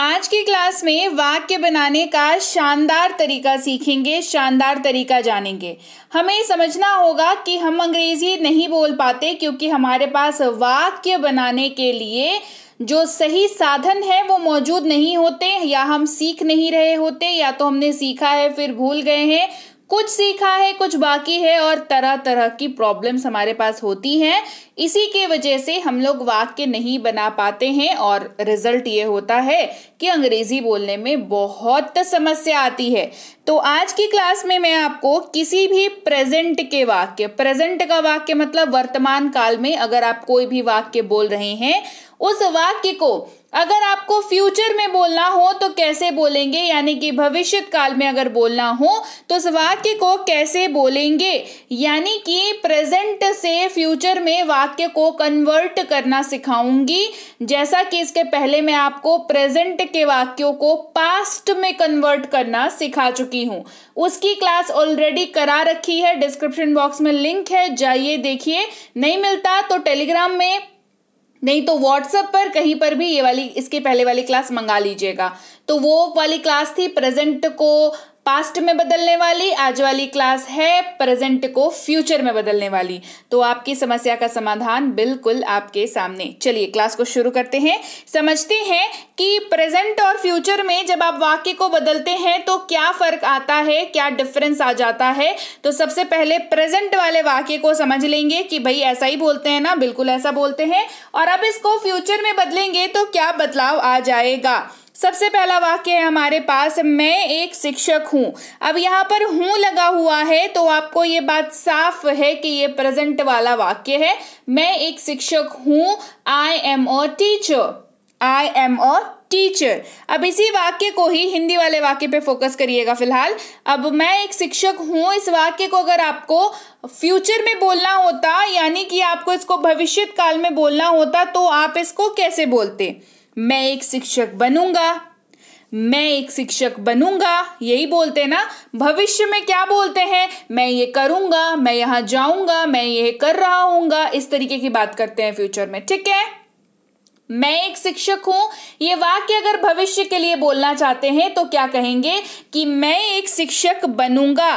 आज की क्लास में वाक्य बनाने का शानदार तरीका सीखेंगे शानदार तरीका जानेंगे हमें समझना होगा कि हम अंग्रेज़ी नहीं बोल पाते क्योंकि हमारे पास वाक्य बनाने के लिए जो सही साधन है वो मौजूद नहीं होते या हम सीख नहीं रहे होते या तो हमने सीखा है फिर भूल गए हैं कुछ सीखा है कुछ बाकी है और तरह तरह की प्रॉब्लम्स हमारे पास होती हैं इसी के वजह से हम लोग वाक्य नहीं बना पाते हैं और रिजल्ट ये होता है कि अंग्रेजी बोलने में बहुत समस्या आती है तो आज की क्लास में मैं आपको किसी भी प्रेजेंट के वाक्य प्रेजेंट का वाक्य मतलब वर्तमान काल में अगर आप कोई भी वाक्य बोल रहे हैं उस वाक्य को अगर आपको फ्यूचर में बोलना हो तो कैसे बोलेंगे यानी कि भविष्य काल में अगर बोलना हो तो वाक्य को कैसे बोलेंगे यानी कि प्रेजेंट से फ्यूचर में वाक्य को कन्वर्ट करना सिखाऊंगी जैसा कि इसके पहले मैं आपको प्रेजेंट के वाक्यों को पास्ट में कन्वर्ट करना सिखा चुकी हूँ उसकी क्लास ऑलरेडी करा रखी है डिस्क्रिप्शन बॉक्स में लिंक है जाइए देखिए नहीं मिलता तो टेलीग्राम में नहीं तो व्हाट्सएप पर कहीं पर भी ये वाली इसके पहले वाली क्लास मंगा लीजिएगा तो वो वाली क्लास थी प्रेजेंट को पास्ट में बदलने वाली आज वाली क्लास है प्रेजेंट को फ्यूचर में बदलने वाली तो आपकी समस्या का समाधान बिल्कुल आपके सामने चलिए क्लास को शुरू करते हैं समझते हैं कि प्रेजेंट और फ्यूचर में जब आप वाक्य को बदलते हैं तो क्या फर्क आता है क्या डिफरेंस आ जाता है तो सबसे पहले प्रेजेंट वाले वाक्य को समझ लेंगे कि भाई ऐसा ही बोलते हैं ना बिल्कुल ऐसा बोलते हैं और अब इसको फ्यूचर में बदलेंगे तो क्या बदलाव आ जाएगा सबसे पहला वाक्य है हमारे पास मैं एक शिक्षक हूं अब यहाँ पर हूं लगा हुआ है तो आपको ये बात साफ है कि ये प्रेजेंट वाला वाक्य है मैं एक शिक्षक हूं I am a teacher I am a teacher अब इसी वाक्य को ही हिंदी वाले वाक्य पे फोकस करिएगा फिलहाल अब मैं एक शिक्षक हूँ इस वाक्य को अगर आपको फ्यूचर में बोलना होता यानी कि आपको इसको भविष्य काल में बोलना होता तो आप इसको कैसे बोलते मैं एक शिक्षक बनूंगा मैं एक शिक्षक बनूंगा यही बोलते हैं ना भविष्य में क्या बोलते हैं मैं ये करूंगा मैं यहां जाऊंगा मैं ये कर रहा हूं इस तरीके की बात करते हैं फ्यूचर में ठीक है मैं एक शिक्षक हूं ये वाक्य अगर भविष्य के लिए बोलना चाहते हैं तो क्या कहेंगे कि मैं एक शिक्षक बनूंगा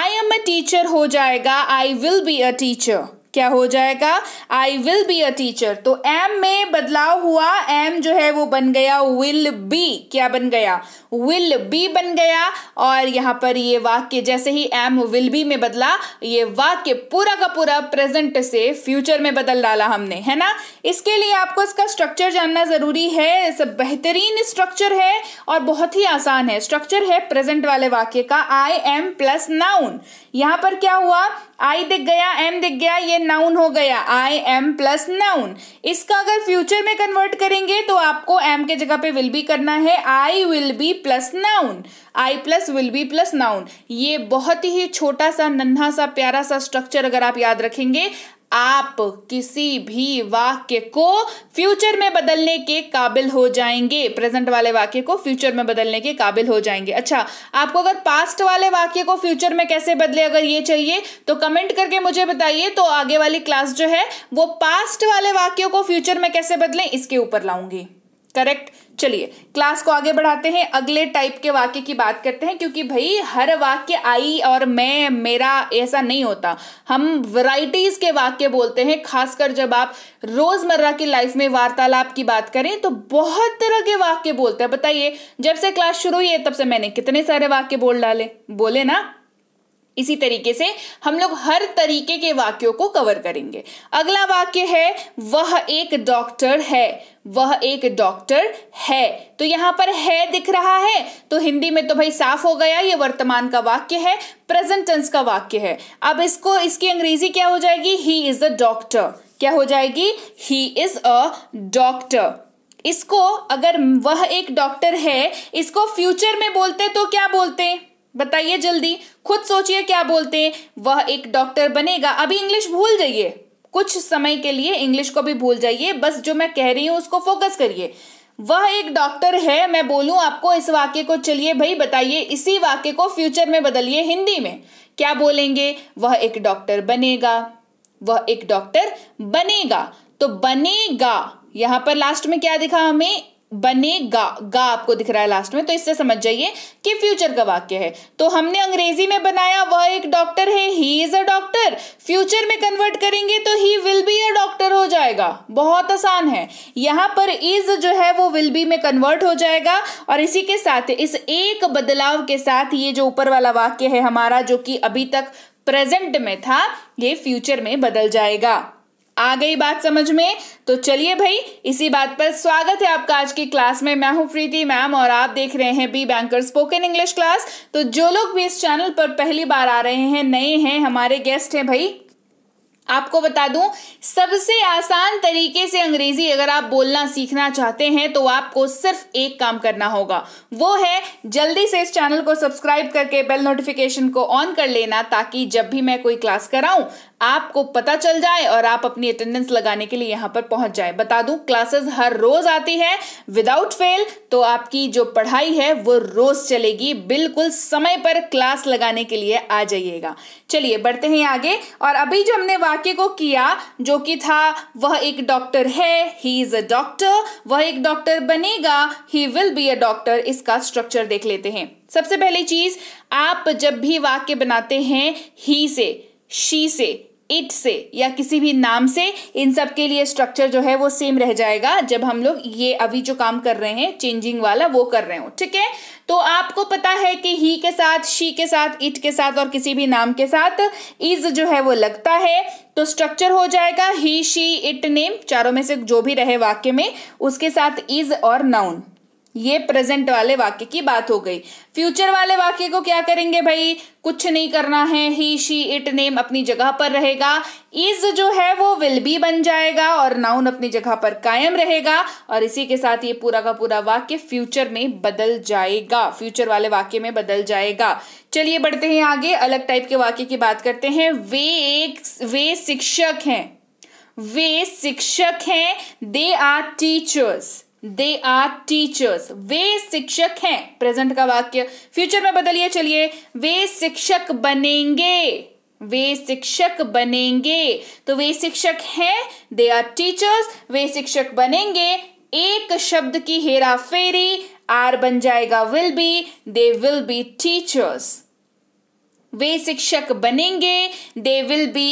आई एम अ टीचर हो जाएगा I will be a teacher क्या हो जाएगा I will be a teacher तो एम में बदलाव हुआ एम जो है वो बन गया विल बी क्या बन गया विल बी बन गया और यहां पर ये वाक्य जैसे ही एम विल बी में बदला ये वाक्य पूरा का पूरा प्रेजेंट से फ्यूचर में बदल डाला हमने है ना इसके लिए आपको इसका स्ट्रक्चर जानना जरूरी है सब बेहतरीन स्ट्रक्चर है और बहुत ही आसान है स्ट्रक्चर है प्रेजेंट वाले वाक्य का आई एम प्लस नाउन यहां पर क्या हुआ आई दिख गया एम दिख गया ये नाउन हो गया आई एम प्लस नाउन इसका अगर फ्यूचर में कन्वर्ट करेंगे तो आपको एम के जगह पे विल बी करना है I will be plus noun I plus will be plus noun ये बहुत ही छोटा सा नन्हा सा प्यारा सा स्ट्रक्चर अगर आप याद रखेंगे आप किसी भी वाक्य को फ्यूचर में बदलने के काबिल हो जाएंगे प्रेजेंट वाले वाक्य को फ्यूचर में बदलने के काबिल हो जाएंगे अच्छा आपको अगर पास्ट वाले वाक्य को फ्यूचर में कैसे बदले अगर ये चाहिए तो कमेंट करके मुझे बताइए तो आगे वाली क्लास जो है वो पास्ट वाले वाक्यों को फ्यूचर में कैसे बदलें इसके ऊपर लाऊंगी करेक्ट चलिए क्लास को आगे बढ़ाते हैं अगले टाइप के वाक्य की बात करते हैं क्योंकि भाई हर वाक्य आई और मैं मेरा ऐसा नहीं होता हम वैरायटीज के वाक्य बोलते हैं खासकर जब आप रोजमर्रा की लाइफ में वार्तालाप की बात करें तो बहुत तरह के वाक्य बोलते हैं बताइए जब से क्लास शुरू हुई है तब से मैंने कितने सारे वाक्य बोल डाले बोले ना इसी तरीके से हम लोग हर तरीके के वाक्यों को कवर करेंगे अगला वाक्य है वह एक डॉक्टर है वह एक डॉक्टर है तो यहां पर है दिख रहा है तो हिंदी में तो भाई साफ हो गया ये वर्तमान का वाक्य है प्रेजेंट टेंस का वाक्य है अब इसको इसकी अंग्रेजी क्या हो जाएगी ही इज अ डॉक्टर क्या हो जाएगी ही इज अ डॉक्टर इसको अगर वह एक डॉक्टर है इसको फ्यूचर में बोलते तो क्या बोलते बताइए जल्दी खुद सोचिए क्या बोलते हैं वह एक डॉक्टर बनेगा अभी इंग्लिश भूल जाइए कुछ समय के लिए इंग्लिश को भी भूल जाइए बस जो मैं कह रही हूँ उसको फोकस करिए वह एक डॉक्टर है मैं बोलूँ आपको इस वाक्य को चलिए भाई बताइए इसी वाक्य को फ्यूचर में बदलिए हिंदी में क्या बोलेंगे वह एक डॉक्टर बनेगा वह एक डॉक्टर बनेगा तो बनेगा यहां पर लास्ट में क्या दिखा हमें बनेगा गा आपको दिख रहा है लास्ट में तो इससे समझ जाइए कि फ्यूचर का वाक्य है तो हमने अंग्रेजी में बनाया वह एक डॉक्टर है he is a doctor future में कन्वर्ट करेंगे तो he will be a doctor हो जाएगा बहुत आसान है यहां पर इज जो है वो विल बी में कन्वर्ट हो जाएगा और इसी के साथ इस एक बदलाव के साथ ये जो ऊपर वाला वाक्य है हमारा जो कि अभी तक प्रेजेंट में था ये फ्यूचर में बदल जाएगा आ गई बात समझ में तो चलिए भाई इसी बात पर स्वागत है आपका आज की क्लास में मैं हूं प्रीति मैम और आप देख रहे हैं B banker spoken English class तो जो लोग भी इस चैनल पर पहली बार आ रहे हैं नए हैं हमारे गेस्ट हैं भाई आपको बता दूं सबसे आसान तरीके से अंग्रेजी अगर आप बोलना सीखना चाहते हैं तो आपको सिर्फ एक काम करना होगा वो है जल्दी से इस चैनल को सब्सक्राइब करके बेल नोटिफिकेशन को ऑन कर लेना ताकि जब भी मैं कोई क्लास कराऊं आपको पता चल जाए और आप अपनी अटेंडेंस लगाने के लिए यहां पर पहुंच जाए बता दूं क्लासेस हर रोज आती है विदाउट फेल तो आपकी जो पढ़ाई है वो रोज चलेगी बिल्कुल समय पर क्लास लगाने के लिए आ जाइएगा चलिए बढ़ते हैं आगे और अभी जो हमने वाक्य को किया जो कि था वह एक डॉक्टर है ही इज अ डॉक्टर वह एक डॉक्टर बनेगा he will be a doctor इसका स्ट्रक्चर देख लेते हैं सबसे पहली चीज आप जब भी वाक्य बनाते हैं ही से शी से इट से या किसी भी नाम से इन सब के लिए स्ट्रक्चर जो है वो सेम रह जाएगा जब हम लोग ये अभी जो काम कर रहे हैं चेंजिंग वाला वो कर रहे हो ठीक है तो आपको पता है कि ही के साथ शी के साथ इट के साथ और किसी भी नाम के साथ इज जो है वो लगता है तो स्ट्रक्चर हो जाएगा ही शी इट नेम चारों में से जो भी रहे वाक्य में उसके साथ इज और नाउन ये प्रेजेंट वाले वाक्य की बात हो गई फ्यूचर वाले वाक्य को क्या करेंगे भाई कुछ नहीं करना है ही शी इट नेम अपनी जगह पर रहेगा इज जो है वो विल बी बन जाएगा और नाउन अपनी जगह पर कायम रहेगा और इसी के साथ ये पूरा का पूरा वाक्य फ्यूचर में बदल जाएगा फ्यूचर वाले वाक्य में बदल जाएगा चलिए बढ़ते हैं आगे अलग टाइप के वाक्य की बात करते हैं वे एक वे शिक्षक हैं वे शिक्षक हैं they are teachers they are teachers वे शिक्षक हैं प्रेजेंट का वाक्य फ्यूचर में बदलिए चलिए वे शिक्षक बनेंगे वे शिक्षक बनेंगे तो वे शिक्षक हैं दे आर टीचर्स वे शिक्षक बनेंगे एक शब्द की हेरा फेरी आर बन जाएगा will be they will be teachers वे शिक्षक बनेंगे दे विल बी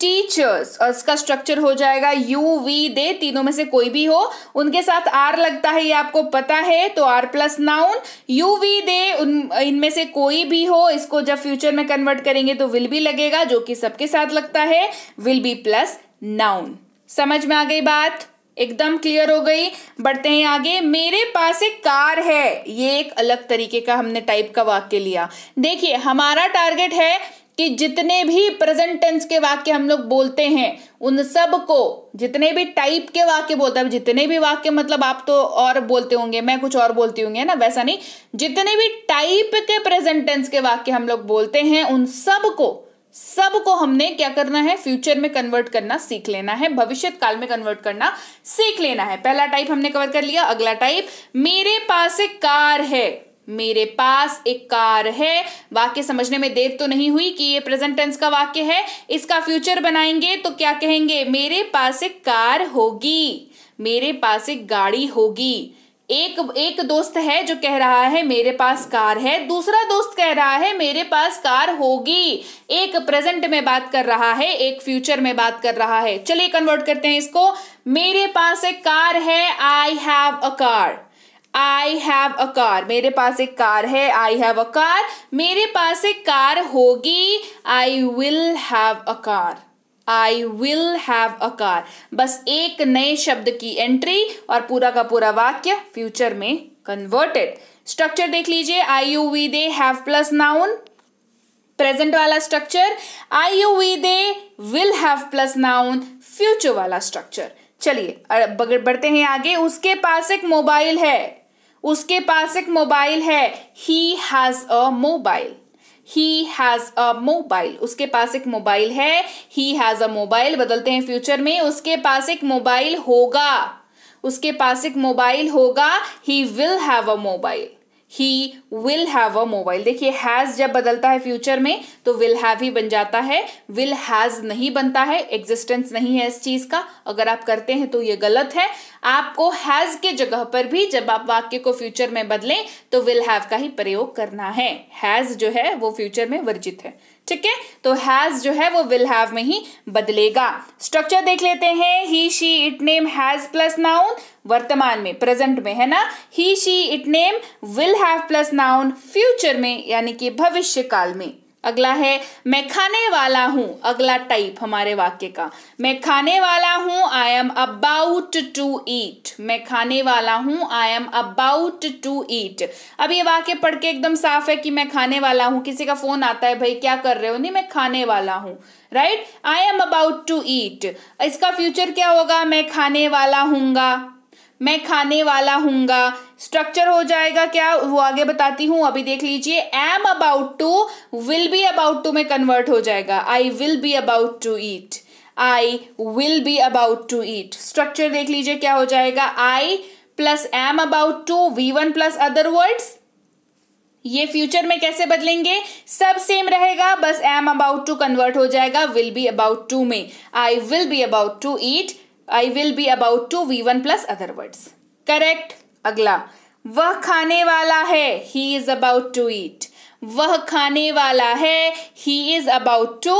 टीचर्स और इसका स्ट्रक्चर हो जाएगा यू वी दे तीनों में से कोई भी हो उनके साथ आर लगता है ये आपको पता है तो are plus noun you we they उन इनमें से कोई भी हो इसको जब फ्यूचर में कन्वर्ट करेंगे तो विल भी लगेगा जो कि सबके साथ लगता है विल बी प्लस नाउन समझ में आ गई बात एकदम क्लियर हो गई बढ़ते हैं आगे मेरे पास एक कार है ये एक अलग तरीके का हमने टाइप का वाक्य लिया देखिए हमारा टारगेट है कि जितने भी प्रेजेंट टेंस के वाक्य हम लोग बोलते हैं उन सब को जितने भी टाइप के वाक्य बोलते हैं जितने भी वाक्य मतलब आप तो और बोलते होंगे मैं कुछ और बोलती है ना वैसा नहीं जितने भी टाइप के प्रेजेंट टेंस के वाक्य हम लोग बोलते हैं उन सब को सब को हमने क्या करना है फ्यूचर में कन्वर्ट करना सीख लेना है भविष्य काल में कन्वर्ट करना सीख लेना है पहला टाइप हमने कवर कर लिया अगला टाइप मेरे पास एक कार है मेरे पास एक कार है वाक्य समझने में देर तो नहीं हुई कि ये प्रेजेंट टेंस का वाक्य है इसका फ्यूचर बनाएंगे तो क्या कहेंगे मेरे पास एक कार होगी मेरे पास एक गाड़ी होगी एक एक दोस्त है जो कह रहा है मेरे पास कार है दूसरा दोस्त कह रहा है मेरे पास कार होगी एक प्रेजेंट में बात कर रहा है एक फ्यूचर में बात कर रहा है चलिए कन्वर्ट करते हैं इसको मेरे पास एक कार है I have a car I have a car मेरे पास एक कार है आई हैव अ कार मेरे पास एक कार होगी I will have a car I will have a car बस एक नए शब्द की एंट्री और पूरा का पूरा वाक्य फ्यूचर में कन्वर्टेड स्ट्रक्चर देख लीजिए I you we they have plus noun present वाला structure I you we they will have plus noun future वाला स्ट्रक्चर चलिए बढ़ते हैं आगे उसके पास एक मोबाइल है उसके पास एक मोबाइल है he has a mobile he has a mobile उसके पास एक मोबाइल है ही हैज अ मोबाइल बदलते हैं फ्यूचर में उसके पास एक मोबाइल होगा उसके पास एक मोबाइल होगा he will have a mobile he will have a mobile देखिए हैज जब बदलता है फ्यूचर में तो विल हैव ही बन जाता है विल हैज नहीं बनता है एग्जिस्टेंस नहीं है इस चीज का अगर आप करते हैं तो ये गलत है आपको हैज के जगह पर भी जब आप वाक्य को फ्यूचर में बदलें तो विल हैव का ही प्रयोग करना है हैज जो है वो फ्यूचर में वर्जित है ठीक है तो हैज जो है वो विल हैव में ही बदलेगा स्ट्रक्चर देख लेते हैं he she it name has plus noun वर्तमान में प्रेजेंट में है ना he she it name will have plus noun future में यानी कि भविष्य काल में अगला है मैं खाने वाला हूं अगला टाइप हमारे वाक्य का मैं खाने वाला हूं I am about to eat मैं खाने वाला हूं I am about to eat अब ये वाक्य पढ़ के एकदम साफ है कि मैं खाने वाला हूं किसी का फोन आता है भाई क्या कर रहे हो नहीं मैं खाने वाला हूं right I am about to eat इसका फ्यूचर क्या होगा मैं खाने वाला हूंगा मैं खाने वाला हूंगा स्ट्रक्चर हो जाएगा क्या वो आगे बताती हूँ अभी देख लीजिए am about to will be about to में कन्वर्ट हो जाएगा I will be about to eat I will be about to eat structure देख लीजिए क्या हो जाएगा I plus am about to V one plus other words ये future में कैसे बदलेंगे सब सेम रहेगा बस एम अबाउट टू कन्वर्ट हो जाएगा विल बी अबाउट टू में I will be about to eat I will be about to V one plus other words correct अगला वह खाने वाला है he is about to eat वह खाने वाला है he is about to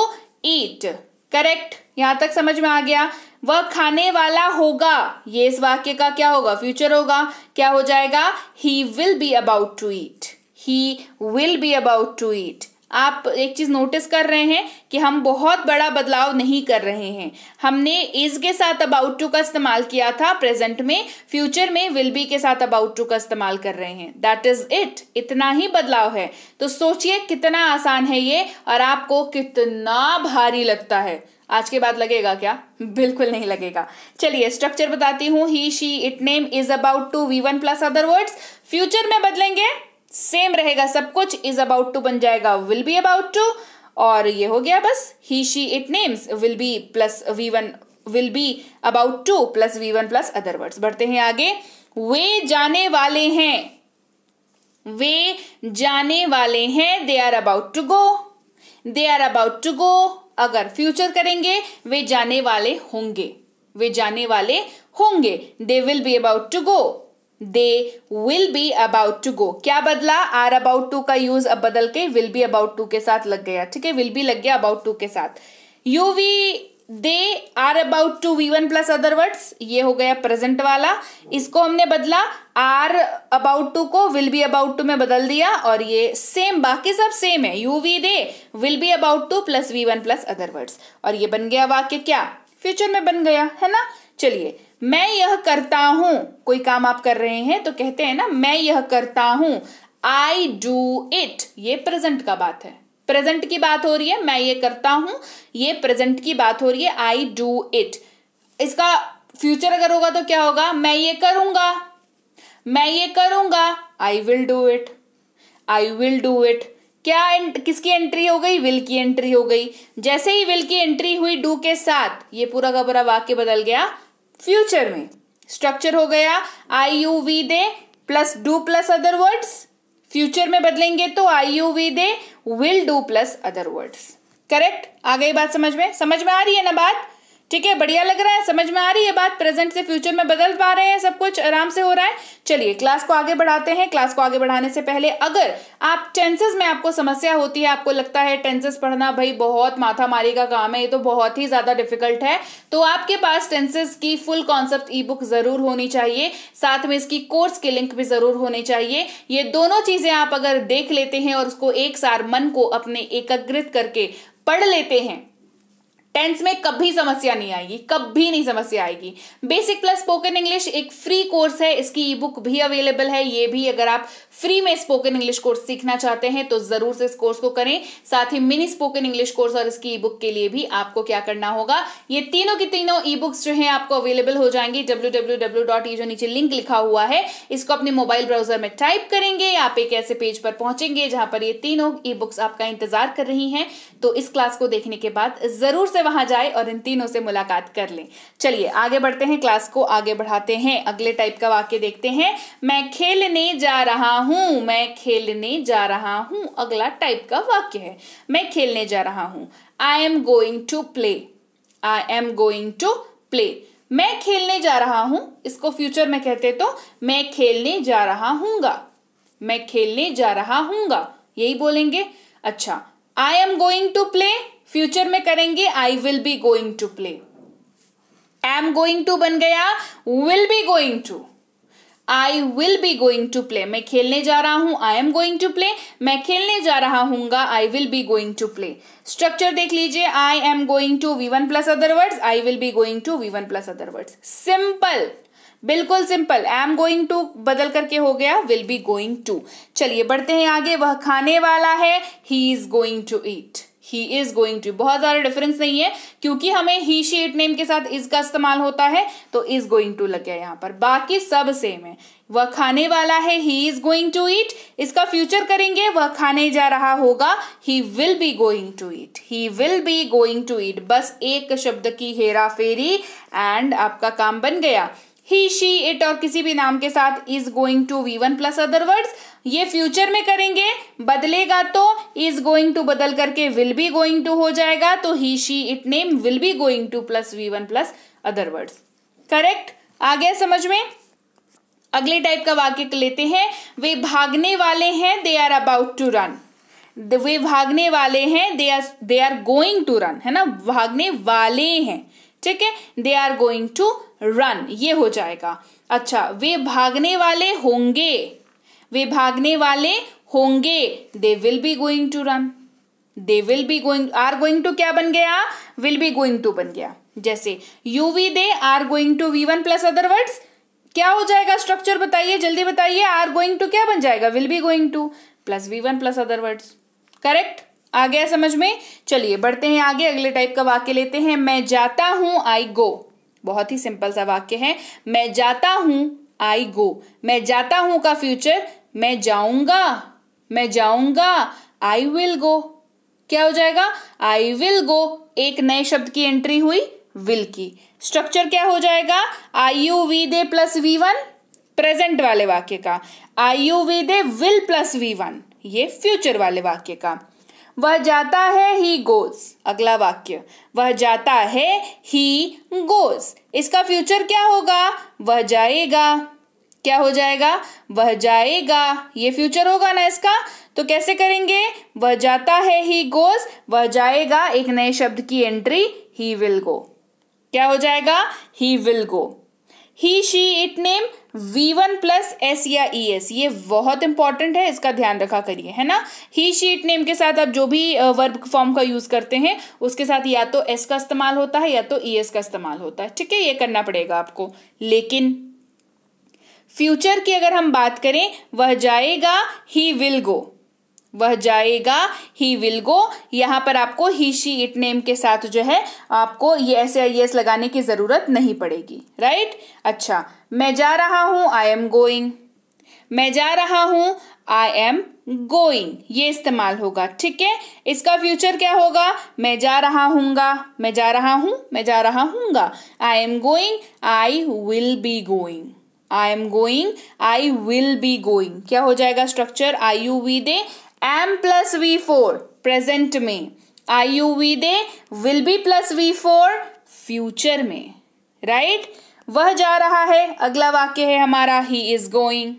eat correct यहां तक समझ में आ गया वह खाने वाला होगा ये इस वाक्य का क्या होगा फ्यूचर होगा क्या हो जाएगा he will be about to eat he will be about to eat आप एक चीज़ नोटिस कर रहे हैं कि हम बहुत बड़ा बदलाव नहीं कर रहे हैं हमने इज़ के साथ अबाउट टू का इस्तेमाल किया था प्रेजेंट में फ्यूचर में विल बी के साथ अबाउट टू का इस्तेमाल कर रहे हैं दैट इज़ इट इतना ही बदलाव है तो सोचिए कितना आसान है ये और आपको कितना भारी लगता है आज के बाद लगेगा क्या बिल्कुल नहीं लगेगा चलिए स्ट्रक्चर बताती हूँ he she it name is about to V one plus other words future में बदलेंगे सेम रहेगा सब कुछ इज अबाउट टू बन जाएगा विल बी अबाउट टू और ये हो गया बस he she it names will be plus V one will be about to plus V one plus other words बढ़ते हैं आगे वे जाने वाले हैं वे जाने वाले हैं they are about to go they are about to go अगर फ्यूचर करेंगे वे जाने वाले होंगे वे जाने वाले होंगे they will be about to go they will be about to go क्या बदला आर अबाउट टू का यूज अब बदल के विल बी अबाउट टू के साथ लग गया ठीक है विल बी लग गया अबाउट टू के साथ you we they are about to V one plus other words ये हो गया प्रेजेंट वाला इसको हमने बदला आर अबाउट टू को विल बी अबाउट टू में बदल दिया और ये सेम बाकी सब सेम है you we they will be about to plus V one plus other words और ये बन गया वाक्य क्या फ्यूचर में बन गया है ना चलिए मैं यह करता हूं कोई काम आप कर रहे हैं तो कहते हैं ना मैं यह करता हूं आई डू इट ये प्रेजेंट का बात है प्रेजेंट की बात हो रही है मैं ये करता हूं ये प्रेजेंट की बात हो रही है आई डू इट इसका फ्यूचर अगर होगा तो क्या होगा मैं ये करूंगा मैं ये करूंगा I will do it I will do it क्या किसकी एंट्री हो गई विल की एंट्री हो गई जैसे ही विल की एंट्री हुई डू के साथ ये पूरा का पूरा वाक्य बदल गया फ्यूचर में स्ट्रक्चर हो गया I you we they plus do plus other words future में बदलेंगे तो I you we they will do plus other words correct आ गई बात समझ में समझ में आ रही है ना बात ठीक है बढ़िया लग रहा है समझ में आ रही है बात प्रेजेंट से फ्यूचर में बदल पा रहे हैं सब कुछ आराम से हो रहा है चलिए क्लास को आगे बढ़ाते हैं क्लास को आगे बढ़ाने से पहले अगर आप टेंसेस में आपको समस्या होती है आपको लगता है टेंसेस पढ़ना भाई बहुत माथा मारी का काम है ये तो बहुत ही ज्यादा डिफिकल्ट है तो आपके पास टेंसेस की फुल कॉन्सेप्ट ई बुक जरूर होनी चाहिए साथ में इसकी कोर्स की लिंक भी जरूर होनी चाहिए ये दोनों चीजें आप अगर देख लेते हैं और उसको एक सार मन को अपने एकाग्रित करके पढ़ लेते हैं टेंस में कभी समस्या नहीं आएगी कभी नहीं समस्या आएगी बेसिक प्लस स्पोकन इंग्लिश एक फ्री कोर्स है इसकी ई बुक भी अवेलेबल है ये भी अगर आप फ्री में स्पोकन इंग्लिश कोर्स सीखना चाहते हैं तो जरूर से इस कोर्स को करें साथ ही मिनी स्पोकन इंग्लिश कोर्स और इसकी ई बुक के लिए भी आपको क्या करना होगा ये तीनों की तीनों ई बुक्स जो है आपको अवेलेबल हो जाएंगी डब्ल्यू डब्ल्यू डब्ल्यू डॉट जो नीचे लिंक लिखा हुआ है इसको अपने मोबाइल ब्राउजर में टाइप करेंगे आप एक ऐसे पेज पर पहुंचेंगे जहां पर ये तीनों ई बुक्स आपका इंतजार कर रही हैं तो इस क्लास को देखने के बाद जरूर से वहां जाए और इन तीनों से मुलाकात कर लें चलिए आगे बढ़ते हैं क्लास को आगे बढ़ाते हैं अगले टाइप का वाक्य देखते हैं मैं खेलने जा रहा हूं मैं खेलने जा रहा हूं अगला टाइप का वाक्य है मैं खेलने जा रहा हूं I am going to play I am going to play मैं खेलने जा रहा हूं इसको फ्यूचर में कहते तो मैं खेलने जा रहा हूंगा मैं खेलने जा रहा हूंगा यही बोलेंगे अच्छा I am going to play future में करेंगे I will be going to play am going to बन गया will be going to I will be going to play मैं खेलने जा रहा हूं I am going to play मैं खेलने जा रहा हूं I will be going to play structure देख लीजिए I am going to V one plus other words I will be going to V one plus other simple बिल्कुल simple I am going to बदल करके हो गया will be going to चलिए बढ़ते हैं आगे वह खाने वाला है he is going to eat he is going to बहुत ज़्यादा डिफरेंस नहीं है क्योंकि हमें ही शी नेम के साथ इज का इस्तेमाल होता है तो इज गोइंग टू लग गया यहाँ पर बाकी सब सेम है वह खाने वाला है he is going to eat इसका फ्यूचर करेंगे वह खाने जा रहा होगा he will be going to eat he will be going to eat बस एक शब्द की हेरा फेरी एंड आपका काम बन गया ही शी इट और किसी भी नाम के साथ is going to V one plus other words ये फ्यूचर में करेंगे बदलेगा तो इज गोइंग टू बदल करके विल बी गोइंग टू हो जाएगा तो he she it name will be going to plus V one plus other words correct आ गया समझ में अगले टाइप का वाक्य लेते हैं वे भागने वाले हैं they are about to run वे भागने वाले हैं they are they are going to run है ना भागने वाले हैं ठीक है they are going to run ये हो जाएगा अच्छा वे भागने वाले होंगे वे भागने वाले होंगे they will be going to run they will be going are going to क्या बन गया विल बी गोइंग टू बन गया जैसे you we they are going to V one plus other words क्या हो जाएगा स्ट्रक्चर बताइए जल्दी बताइए आर गोइंग टू क्या बन जाएगा will be going to plus V one plus other words correct आ गया समझ में चलिए बढ़ते हैं आगे अगले टाइप का वाक्य लेते हैं मैं जाता हूं आई गो बहुत ही सिंपल सा वाक्य है मैं जाता हूं आई गो मैं जाता हूं का फ्यूचर मैं जाऊंगा मैं जाऊंगा आई विल गो क्या हो जाएगा आई विल गो एक नए शब्द की एंट्री हुई विल की स्ट्रक्चर क्या हो जाएगा I you we they plus V one present वाले वाक्य का I you we they will plus V one ये फ्यूचर वाले वाक्य का वह जाता है ही गोज अगला वाक्य वह जाता है ही गोज इसका फ्यूचर क्या होगा वह जाएगा क्या हो जाएगा वह जाएगा ये फ्यूचर होगा ना इसका तो कैसे करेंगे वह जाता है ही गोज वह जाएगा एक नए शब्द की एंट्री ही विल गो क्या हो जाएगा he will go he she it name V1 plus S या ई e एस ये बहुत इंपॉर्टेंट है इसका ध्यान रखा करिए है ना ही शीट नेम के साथ आप जो भी वर्ब फॉर्म का यूज करते हैं उसके साथ या तो एस का इस्तेमाल होता है या तो ई e एस का इस्तेमाल होता है ठीक है ये करना पड़ेगा आपको लेकिन फ्यूचर की अगर हम बात करें वह जाएगा ही विल गो वह जाएगा ही विल गो यहाँ पर आपको ही शी इट नेम के साथ जो है आपको ये ऐसे आई एस लगाने की ज़रूरत नहीं पड़ेगी राइट अच्छा मैं जा रहा हूँ आई एम गोइंग मैं जा रहा हूँ आई एम गोइंग ये इस्तेमाल होगा ठीक है इसका फ्यूचर क्या होगा मैं जा रहा हूंगा मैं जा रहा हूँ मैं जा रहा हूंगा I am going I will be going I am going I will be going क्या हो जाएगा structure I you we they am plus V four present में I you we they will be plus V four future में right right? वह जा रहा है अगला वाक्य है हमारा ही इज गोइंग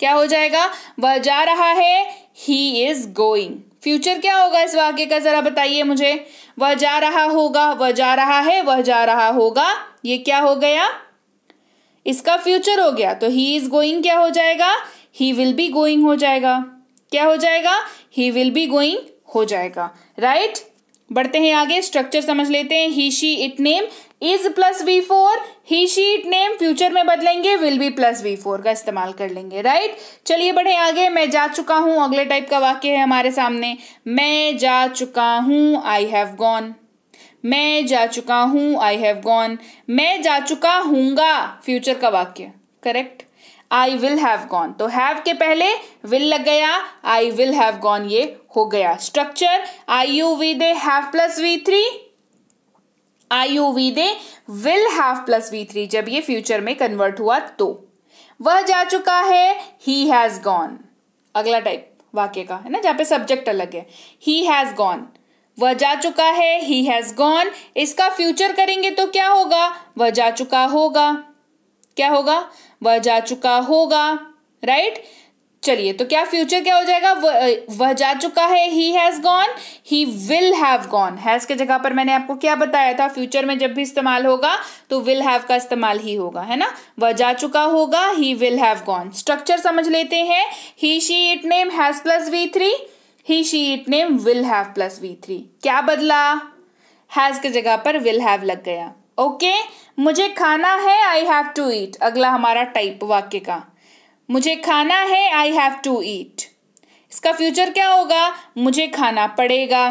क्या हो जाएगा वह जा रहा है ही इज गोइंग फ्यूचर क्या होगा इस वाक्य का जरा बताइए मुझे वह जा रहा होगा वह जा रहा है वह जा रहा होगा ये क्या हो गया इसका फ्यूचर हो गया तो ही इज गोइंग क्या हो जाएगा ही विल बी गोइंग हो जाएगा क्या हो जाएगा ही विल बी गोइंग हो जाएगा राइट right? बढ़ते हैं आगे स्ट्रक्चर समझ लेते हैं he she it name is plus V four he she it name future में बदलेंगे will be plus V four का इस्तेमाल कर लेंगे राइट चलिए बढ़े आगे मैं जा चुका हूं अगले टाइप का वाक्य है हमारे सामने मैं जा चुका हूं आई हैव गॉन मैं जा चुका हूं आई हैव गॉन मैं जा चुका हूंगा फ्यूचर का वाक्य correct I will have gone तो हैव के पहले विल लग गया आई विल हैव गॉन ये हो गया structure I you we they have plus V three I you we they will have plus V three जब ये फ्यूचर में कन्वर्ट हुआ तो वह जा चुका है ही हैज गॉन अगला टाइप वाक्य का है ना जहां पे सब्जेक्ट अलग है ही हैज गॉन वह जा चुका है ही हैज गॉन इसका फ्यूचर करेंगे तो क्या होगा वह जा चुका होगा क्या होगा वह जा चुका होगा राइट चलिए तो क्या फ्यूचर क्या हो जाएगा वह, वह जा चुका है he has gone he will have gone has के जगह पर मैंने आपको क्या बताया था फ्यूचर में जब भी इस्तेमाल होगा तो विल हैव का इस्तेमाल ही होगा है ना वह जा चुका होगा he will have gone structure समझ लेते हैं he she it name has plus V three he she it name will have plus V three क्या बदला हैज के जगह पर विल हैव लग गया ओके मुझे खाना है आई हैव टू ईट अगला हमारा टाइप वाक्य का मुझे खाना है आई हैव टू ईट इसका फ्यूचर क्या होगा मुझे खाना पड़ेगा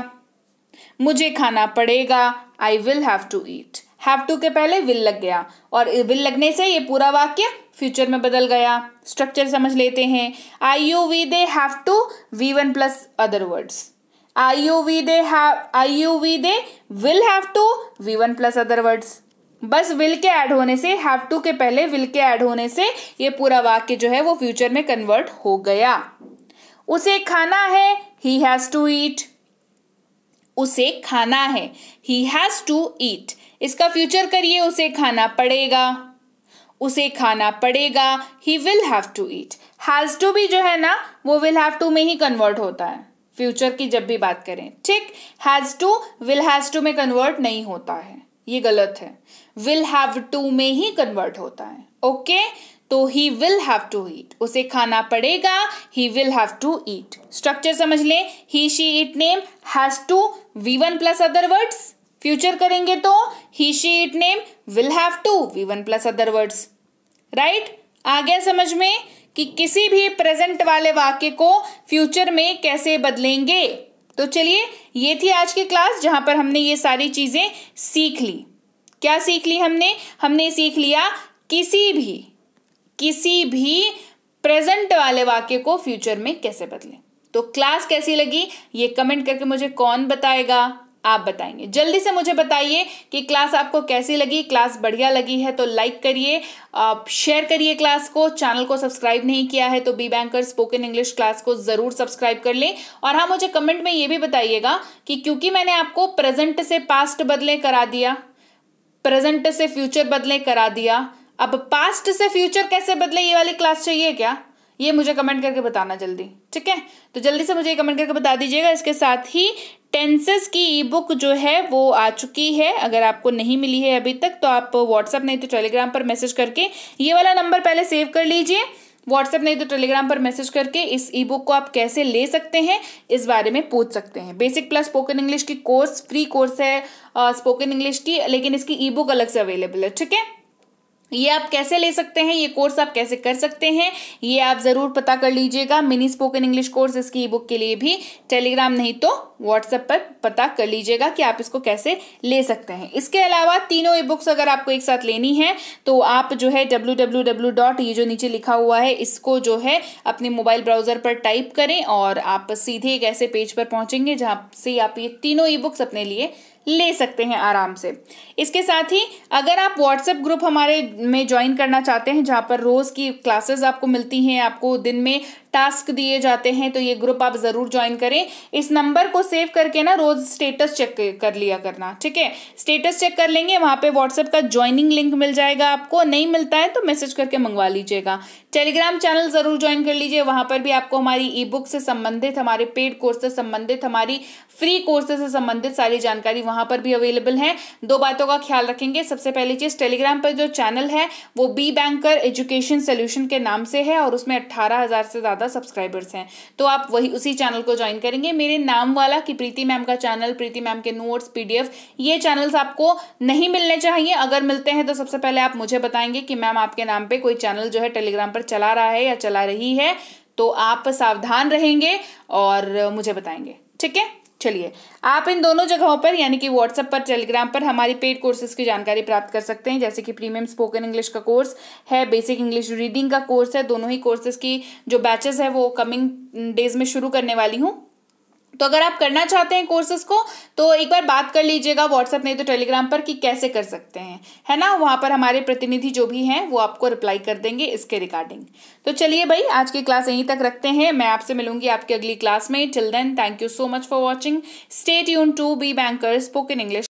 मुझे खाना पड़ेगा I will have to eat have to के पहले विल लग गया और विल लगने से ये पूरा वाक्य फ्यूचर में बदल गया स्ट्रक्चर समझ लेते हैं I you we they have to V one plus other words IUV they have IUV they will have to V1 plus other words बस विल के ऐड होने से हैव टू के पहले विल के ऐड होने से ये पूरा वाक्य जो है वो फ्यूचर में कन्वर्ट हो गया उसे खाना है ही हैज टू ईट उसे खाना है ही हैज टू ईट इसका फ्यूचर करिए उसे खाना पड़ेगा उसे खाना पड़ेगा he will have to eat has to भी जो है ना वो विल हैव टू में ही कन्वर्ट होता है फ्यूचर की जब भी बात करें ठीक has to will has to में कन्वर्ट नहीं होता है ये गलत है विल हैव टू में ही कन्वर्ट होता है ओके okay? तो he will have to eat उसे खाना पड़ेगा he will have to eat structure समझ लें he she it name has to V one plus other words future करेंगे तो he she it name will have to V one plus other words right आ गया समझ में कि किसी भी प्रेजेंट वाले वाक्य को फ्यूचर में कैसे बदलेंगे तो चलिए ये थी आज की क्लास जहां पर हमने ये सारी चीजें सीख ली क्या सीख ली हमने हमने सीख लिया किसी भी किसी भी प्रेजेंट वाले वाक्य को फ्यूचर में कैसे बदलें तो क्लास कैसी लगी ये कमेंट करके मुझे कौन बताएगा आप बताएंगे जल्दी से मुझे बताइए कि क्लास आपको कैसी लगी क्लास बढ़िया लगी है तो लाइक करिए आप शेयर करिए क्लास को चैनल को सब्सक्राइब नहीं किया है तो be banker spoken English class को ज़रूर सब्सक्राइब कर लें और हाँ मुझे कमेंट में ये भी बताइएगा कि क्योंकि मैंने आपको प्रेजेंट से पास्ट बदले करा दिया प्रेजेंट से फ्यूचर बदले करा दिया अब पास्ट से फ्यूचर कैसे बदले ये वाली क्लास चाहिए क्या ये मुझे कमेंट करके बताना जल्दी ठीक है तो जल्दी से मुझे कमेंट करके बता दीजिएगा इसके साथ ही टेंसेस की ई बुक जो है वो आ चुकी है अगर आपको नहीं मिली है अभी तक तो आप व्हाट्सएप नहीं तो टेलीग्राम पर मैसेज करके ये वाला नंबर पहले सेव कर लीजिए व्हाट्सएप नहीं तो टेलीग्राम पर मैसेज करके इस ई बुक को आप कैसे ले सकते हैं इस बारे में पूछ सकते हैं बेसिक प्लस स्पोकन इंग्लिश की कोर्स फ्री कोर्स है स्पोकन इंग्लिश की लेकिन इसकी ई बुक अलग से अवेलेबल है ठीक है ये आप कैसे ले सकते हैं ये कोर्स आप कैसे कर सकते हैं ये आप ज़रूर पता कर लीजिएगा मिनी स्पोकन इंग्लिश कोर्स इसकी ई बुक के लिए भी टेलीग्राम नहीं तो व्हाट्सएप पर पता कर लीजिएगा कि आप इसको कैसे ले सकते हैं इसके अलावा तीनों ई बुक्स अगर आपको एक साथ लेनी है तो आप जो है डब्ल्यू डब्ल्यू डब्ल्यू डॉट ये जो नीचे लिखा हुआ है इसको जो है अपने मोबाइल ब्राउज़र पर टाइप करें और आप सीधे एक ऐसे पेज पर पहुँचेंगे जहाँ से आप ये तीनों ई बुक्स अपने लिए ले सकते हैं आराम से इसके साथ ही अगर आप व्हाट्सएप ग्रुप हमारे में ज्वाइन करना चाहते हैं जहाँ पर रोज़ की क्लासेस आपको मिलती हैं आपको दिन में टास्क दिए जाते हैं तो ये ग्रुप आप ज़रूर ज्वाइन करें इस नंबर को सेव करके ना रोज़ स्टेटस चेक कर लिया करना ठीक है स्टेटस चेक कर लेंगे वहां पे व्हाट्सएप का ज्वाइनिंग लिंक मिल जाएगा आपको नहीं मिलता है तो मैसेज करके मंगवा लीजिएगा टेलीग्राम चैनल ज़रूर ज्वाइन कर लीजिए वहां पर भी आपको हमारी ई बुक से संबंधित हमारे पेड कोर्स से संबंधित हमारी फ्री कोर्सेज से संबंधित सारी जानकारी वहाँ पर भी अवेलेबल है दो बातों का ख्याल रखेंगे सबसे पहली चीज़ टेलीग्राम पर जो चैनल है वो बी बैंकर एजुकेशन सोल्यूशन के नाम से है और उसमें अट्ठारह से ज़्यादा ज़्यादा सब्सक्राइबर्स हैं तो आप वही उसी चैनल को ज्वाइन करेंगे मेरे नाम वाला कि प्रीति मैम का चैनल प्रीति मैम के नोट्स पी ये चैनल्स आपको नहीं मिलने चाहिए अगर मिलते हैं तो सबसे पहले आप मुझे बताएंगे कि मैम आपके नाम पर कोई चैनल जो है टेलीग्राम पर चला रहा है या चला रही है तो आप सावधान रहेंगे और मुझे बताएंगे ठीक है चलिए आप इन दोनों जगहों पर यानी कि व्हाट्सएप पर टेलीग्राम पर हमारी पेड कोर्सेज की जानकारी प्राप्त कर सकते हैं जैसे कि प्रीमियम स्पोकन इंग्लिश का कोर्स है बेसिक इंग्लिश रीडिंग का कोर्स है दोनों ही कोर्सेज की जो बैचेस है वो कमिंग डेज में शुरू करने वाली हूँ तो अगर आप करना चाहते हैं कोर्सेज को तो एक बार बात कर लीजिएगा व्हाट्सएप नहीं तो टेलीग्राम पर कि कैसे कर सकते हैं है ना वहाँ पर हमारे प्रतिनिधि जो भी हैं वो आपको रिप्लाई कर देंगे इसके रिगार्डिंग तो चलिए भाई आज की क्लास यहीं तक रखते हैं मैं आपसे मिलूंगी आपकी अगली क्लास में till then thank you so much for watching stay यून to be banker spoken English